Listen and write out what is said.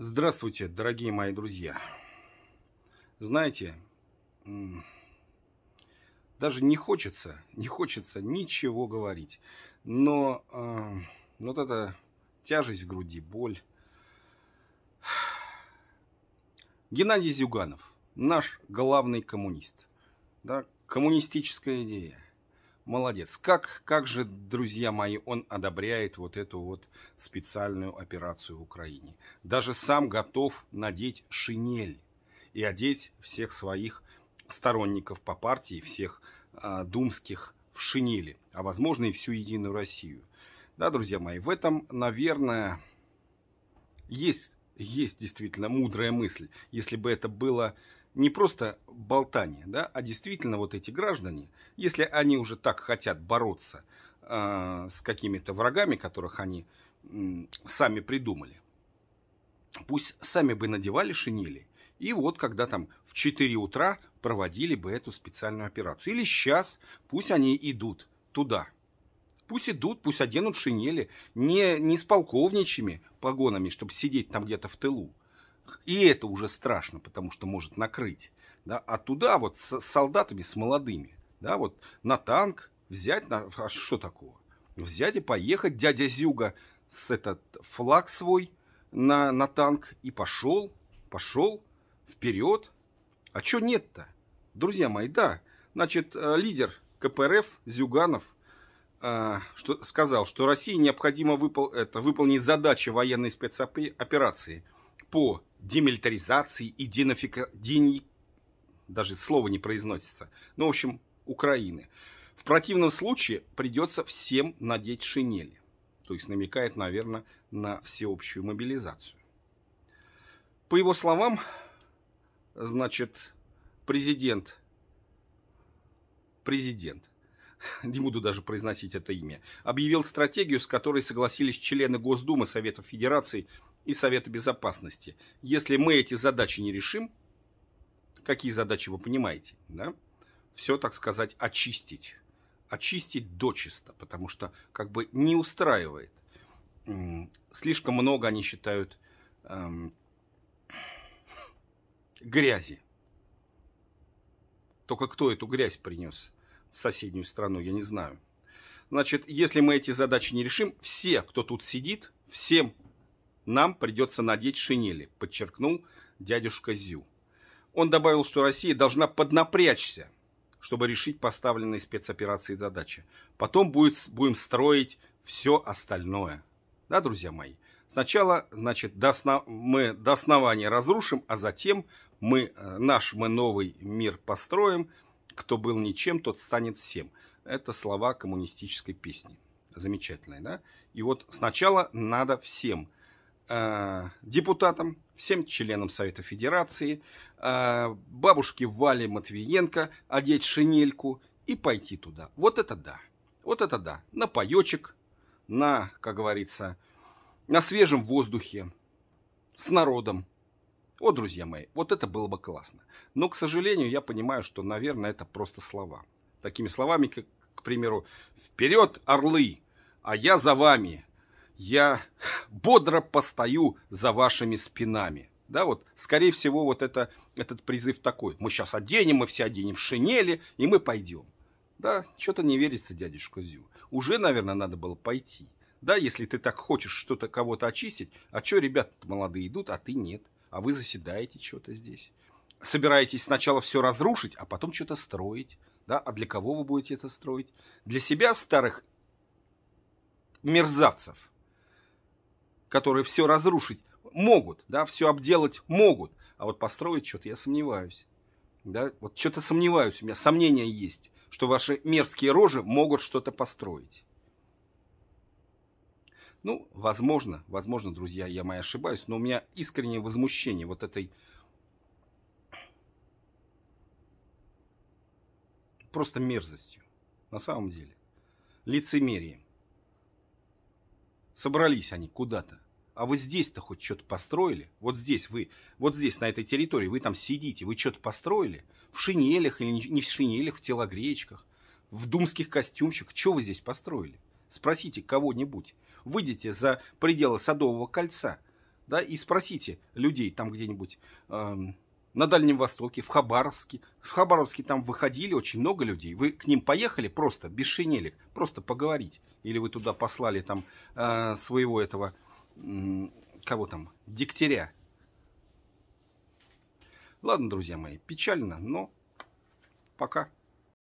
Здравствуйте, дорогие мои друзья. Знаете, даже не хочется, не хочется ничего говорить. Но э, вот эта тяжесть в груди, боль. Геннадий Зюганов, наш главный коммунист. Да, коммунистическая идея. Молодец. Как, как же, друзья мои, он одобряет вот эту вот специальную операцию в Украине. Даже сам готов надеть шинель и одеть всех своих сторонников по партии, всех э, думских в шинели, а возможно и всю Единую Россию. Да, друзья мои, в этом, наверное, есть, есть действительно мудрая мысль. Если бы это было не просто болтание, да, а действительно вот эти граждане, если они уже так хотят бороться э, с какими-то врагами, которых они э, сами придумали, пусть сами бы надевали шинели, и вот когда там в 4 утра проводили бы эту специальную операцию. Или сейчас пусть они идут туда. Пусть идут, пусть оденут шинели, не, не с полковничьими погонами, чтобы сидеть там где-то в тылу, и это уже страшно, потому что может накрыть. Да? А туда вот с солдатами, с молодыми, да, вот на танк взять, на... а что такого? Взять и поехать, дядя Зюга, с этот флаг свой на, на танк и пошел, пошел вперед. А что нет-то? Друзья мои, да, значит, э, лидер КПРФ Зюганов э, что, сказал, что России необходимо выпол, это, выполнить задачи военной спецоперации по демилитаризации и динафика... даже слово не произносится, ну, в общем, Украины. В противном случае придется всем надеть шинели. То есть намекает, наверное, на всеобщую мобилизацию. По его словам, значит, президент, президент, не буду даже произносить это имя, объявил стратегию, с которой согласились члены Госдумы Совета Федерации – и Совета Безопасности. Если мы эти задачи не решим, какие задачи вы понимаете, да? Все, так сказать, очистить. Очистить до чисто, потому что как бы не устраивает. Слишком много они считают эм, грязи. Только кто эту грязь принес в соседнюю страну, я не знаю. Значит, если мы эти задачи не решим, все, кто тут сидит, всем нам придется надеть шинели», – подчеркнул дядюшка Зю. Он добавил, что Россия должна поднапрячься, чтобы решить поставленные спецоперации задачи. Потом будет, будем строить все остальное. Да, друзья мои? Сначала, значит, до сна... мы до основания разрушим, а затем мы, э, наш мы новый мир построим. Кто был ничем, тот станет всем. Это слова коммунистической песни. Замечательные, да? И вот сначала надо всем Э, депутатам, всем членам Совета Федерации, э, бабушке Вале Матвиенко одеть шинельку и пойти туда. Вот это да. Вот это да. На паечек, на, как говорится, на свежем воздухе, с народом. О, друзья мои, вот это было бы классно. Но, к сожалению, я понимаю, что, наверное, это просто слова. Такими словами, как, к примеру, «Вперед, орлы! А я за вами!» я бодро постою за вашими спинами. Да, вот, скорее всего, вот это, этот призыв такой. Мы сейчас оденем, мы все оденем в шинели, и мы пойдем. Да, что-то не верится дядюшка Зю. Уже, наверное, надо было пойти. Да, если ты так хочешь что-то кого-то очистить, а что ребята молодые идут, а ты нет? А вы заседаете что-то здесь. Собираетесь сначала все разрушить, а потом что-то строить. Да? А для кого вы будете это строить? Для себя, старых мерзавцев, которые все разрушить могут, да, все обделать могут, а вот построить что-то я сомневаюсь. Да, вот что-то сомневаюсь, у меня сомнения есть, что ваши мерзкие рожи могут что-то построить. Ну, возможно, возможно, друзья, я моя ошибаюсь, но у меня искреннее возмущение вот этой просто мерзостью, на самом деле, лицемерием. Собрались они куда-то. А вы здесь-то хоть что-то построили? Вот здесь вы, вот здесь, на этой территории, вы там сидите, вы что-то построили? В шинелях или не в шинелях, в телогреечках, в думских костюмчиках, что вы здесь построили? Спросите кого-нибудь. Выйдите за пределы Садового кольца, да, и спросите людей там где-нибудь, эм, на Дальнем Востоке, в Хабаровске. В Хабаровске там выходили очень много людей. Вы к ним поехали просто без шинелек, просто поговорить. Или вы туда послали там э, своего этого, э, кого там, дегтяря. Ладно, друзья мои, печально, но пока.